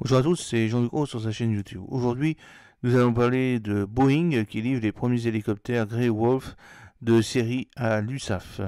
Bonjour à tous, c'est Jean-Luc sur sa chaîne YouTube. Aujourd'hui, nous allons parler de Boeing qui livre les premiers hélicoptères Grey Wolf de série à l'USAF.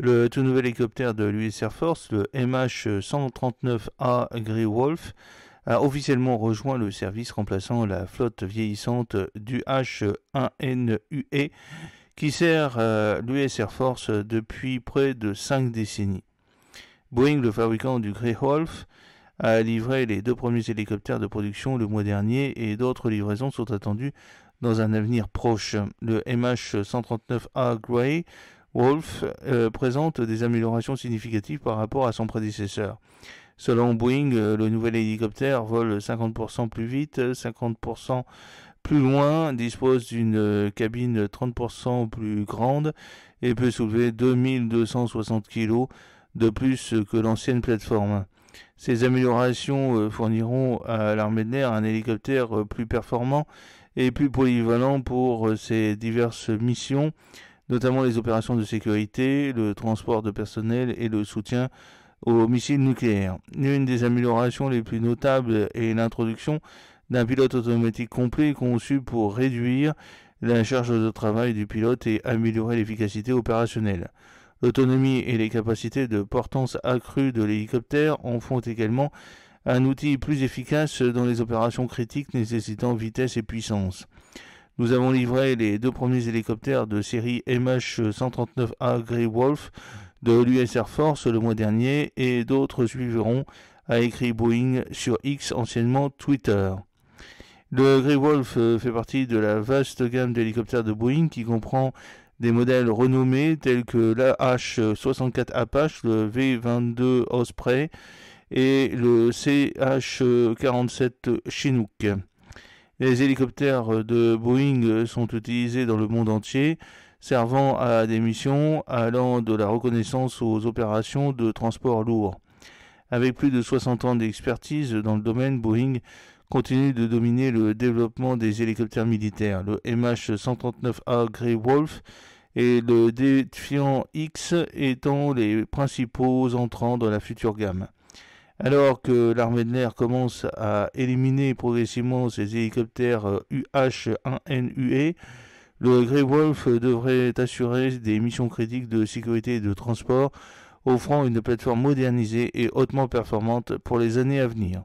Le tout nouvel hélicoptère de l'US Air Force, le MH-139A Grey Wolf, a officiellement rejoint le service remplaçant la flotte vieillissante du H-1NUE qui sert euh, l'US Air Force depuis près de 5 décennies. Boeing, le fabricant du Grey Wolf, a livré les deux premiers hélicoptères de production le mois dernier et d'autres livraisons sont attendues dans un avenir proche. Le MH139A Grey Wolf euh, présente des améliorations significatives par rapport à son prédécesseur. Selon Boeing, euh, le nouvel hélicoptère vole 50% plus vite, 50% plus loin, dispose d'une euh, cabine 30% plus grande et peut soulever 2260 kg de plus que l'ancienne plateforme. Ces améliorations euh, fourniront à l'armée de l'air un hélicoptère euh, plus performant et plus polyvalent pour euh, ses diverses missions, notamment les opérations de sécurité, le transport de personnel et le soutien aux missiles nucléaires. L'une des améliorations les plus notables est l'introduction d'un pilote automatique complet conçu pour réduire la charge de travail du pilote et améliorer l'efficacité opérationnelle. L'autonomie et les capacités de portance accrues de l'hélicoptère en font également un outil plus efficace dans les opérations critiques nécessitant vitesse et puissance. Nous avons livré les deux premiers hélicoptères de série MH-139A Grey Wolf de l'US Air Force le mois dernier et d'autres suivront, a écrit Boeing sur X anciennement Twitter. Le Grey Wolf euh, fait partie de la vaste gamme d'hélicoptères de Boeing qui comprend des modèles renommés tels que l'AH64 Apache, le V22 Osprey et le CH-47 Chinook. Les hélicoptères de Boeing sont utilisés dans le monde entier, servant à des missions allant de la reconnaissance aux opérations de transport lourd. Avec plus de 60 ans d'expertise dans le domaine, Boeing continue de dominer le développement des hélicoptères militaires. Le MH-139A Grey Wolf et le Défiant X étant les principaux entrants dans la future gamme. Alors que l'armée de l'air commence à éliminer progressivement ses hélicoptères UH-1NUE, le Grey Wolf devrait assurer des missions critiques de sécurité et de transport, offrant une plateforme modernisée et hautement performante pour les années à venir.